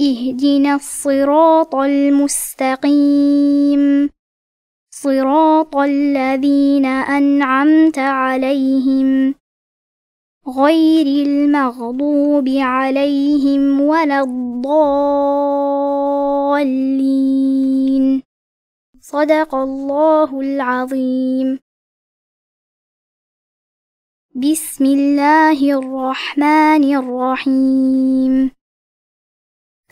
اهدنا الصراط المستقيم صراط الذين انعمت عليهم غير المغضوب عليهم ولا الضالين صدق الله العظيم بسم الله الرحمن الرحيم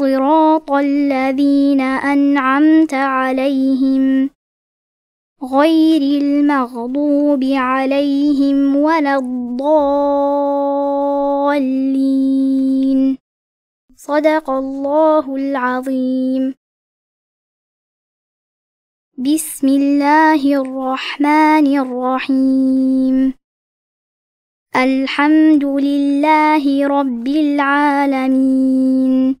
صراط الذين أنعمت عليهم غير المغضوب عليهم ولا الضالين صدق الله العظيم بسم الله الرحمن الرحيم الحمد لله رب العالمين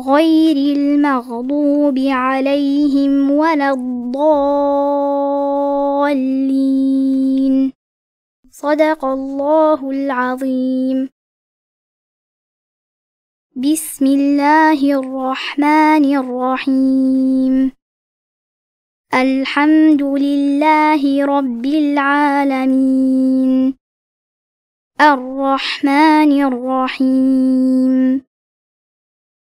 غير المغضوب عليهم ولا الضالين صدق الله العظيم بسم الله الرحمن الرحيم الحمد لله رب العالمين الرحمن الرحيم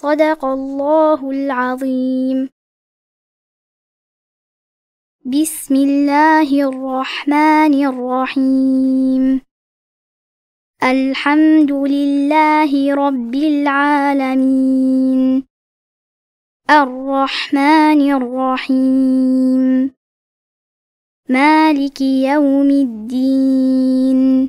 صدق الله العظيم بسم الله الرحمن الرحيم الحمد لله رب العالمين الرحمن الرحيم مالك يوم الدين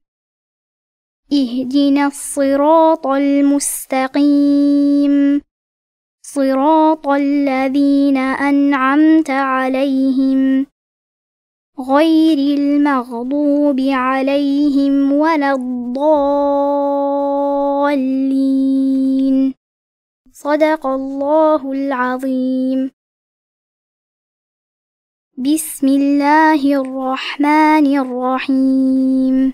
اهدنا الصراط المستقيم صراط الذين أنعمت عليهم غير المغضوب عليهم ولا الضالين صدق الله العظيم بسم الله الرحمن الرحيم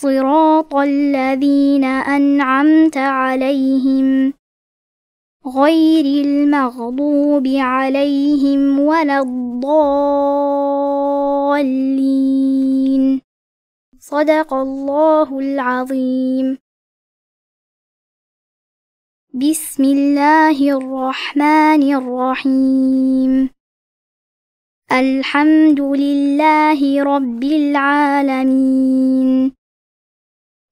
صراط الذين أنعمت عليهم غير المغضوب عليهم ولا الضالين صدق الله العظيم بسم الله الرحمن الرحيم الحمد لله رب العالمين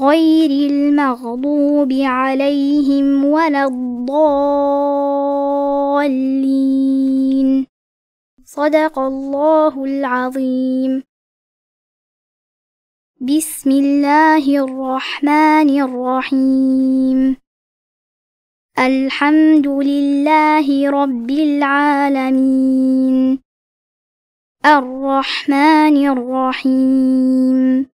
غير المغضوب عليهم ولا الضالين صدق الله العظيم بسم الله الرحمن الرحيم الحمد لله رب العالمين الرحمن الرحيم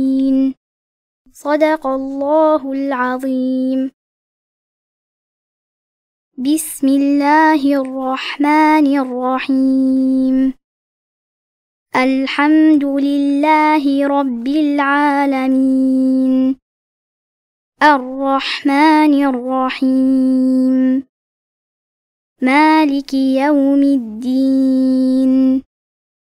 صدق الله العظيم بسم الله الرحمن الرحيم الحمد لله رب العالمين الرحمن الرحيم مالك يوم الدين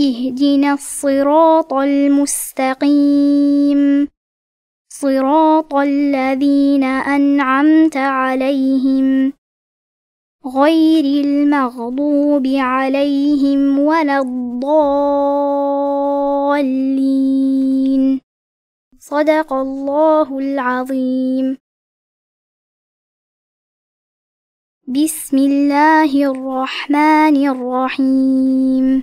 اهدنا الصراط المستقيم صراط الذين انعمت عليهم غير المغضوب عليهم ولا الضالين صدق الله العظيم بسم الله الرحمن الرحيم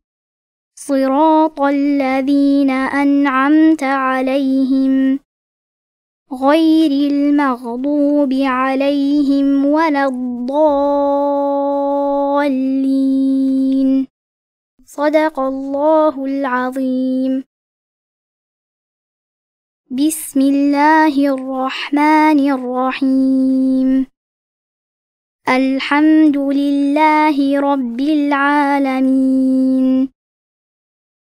صراط الذين أنعمت عليهم غير المغضوب عليهم ولا الضالين صدق الله العظيم بسم الله الرحمن الرحيم الحمد لله رب العالمين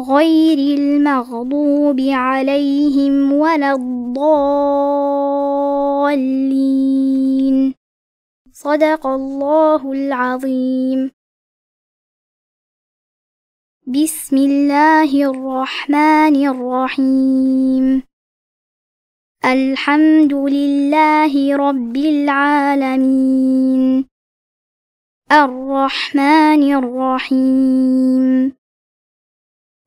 غير المغضوب عليهم ولا الضالين صدق الله العظيم بسم الله الرحمن الرحيم الحمد لله رب العالمين الرحمن الرحيم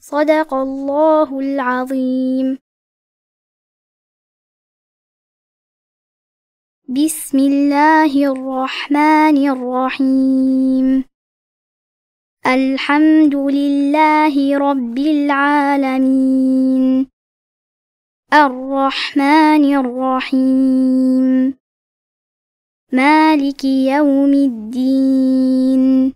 صدق الله العظيم بسم الله الرحمن الرحيم الحمد لله رب العالمين الرحمن الرحيم مالك يوم الدين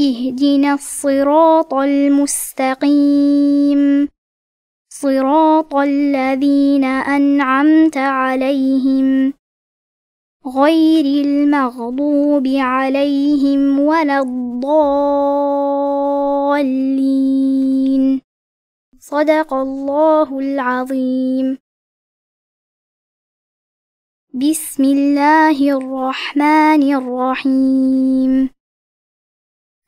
اهدنا الصراط المستقيم صراط الذين انعمت عليهم غير المغضوب عليهم ولا الضالين صدق الله العظيم بسم الله الرحمن الرحيم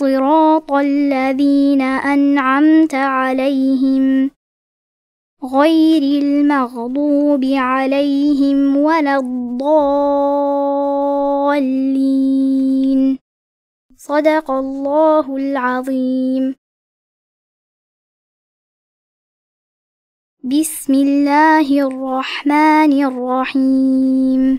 صراط الذين أنعمت عليهم غير المغضوب عليهم ولا الضالين صدق الله العظيم بسم الله الرحمن الرحيم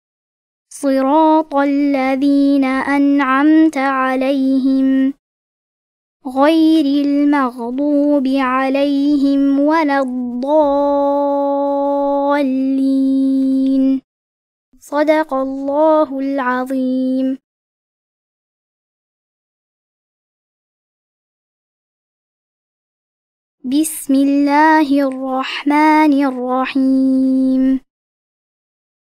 صراط الذين أنعمت عليهم غير المغضوب عليهم ولا الضالين صدق الله العظيم بسم الله الرحمن الرحيم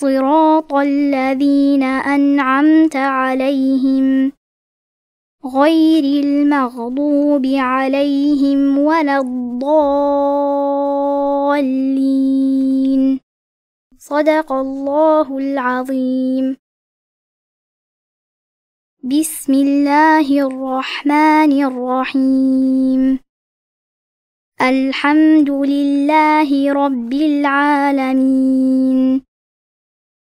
صراط الذين أنعمت عليهم غير المغضوب عليهم ولا الضالين صدق الله العظيم بسم الله الرحمن الرحيم الحمد لله رب العالمين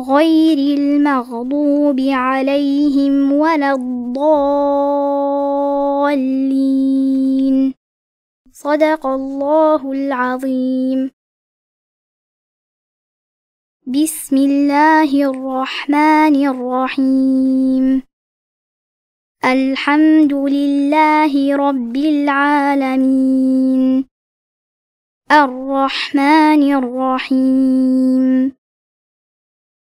غير المغضوب عليهم ولا الضالين صدق الله العظيم بسم الله الرحمن الرحيم الحمد لله رب العالمين الرحمن الرحيم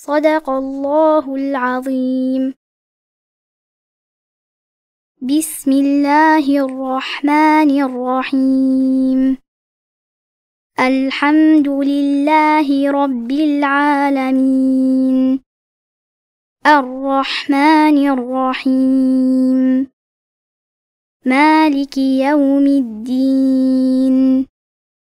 صدق الله العظيم بسم الله الرحمن الرحيم الحمد لله رب العالمين الرحمن الرحيم مالك يوم الدين